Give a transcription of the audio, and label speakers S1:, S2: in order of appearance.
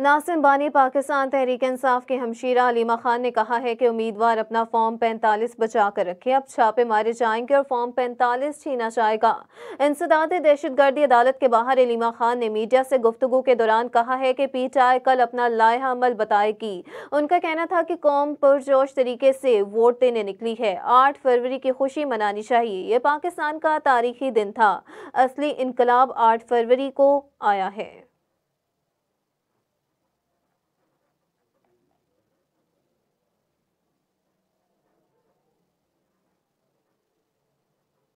S1: नासिम बानी पाकिस्तान तहरीक इंसाफ के हमशीरा अलीमा खान ने कहा है कि उम्मीदवार अपना फॉर्म पैंतालीस बचा कर रखे अब छापे मारे जाएंगे और फॉर्म पैंतालीस छीना जाएगा इंसदाद दहशत गर्दी अदालत के बाहर अलीमा खान ने मीडिया से गुफ्तु के दौरान कहा है कि पी टी आई कल अपना लाहा अमल बताएगी उनका कहना था कि कौम पुरजोश तरीके से वोट देने निकली है आठ फरवरी की खुशी मनानी चाहिए ये पाकिस्तान का तारीखी दिन था असली इनकलाब आठ फरवरी को आया है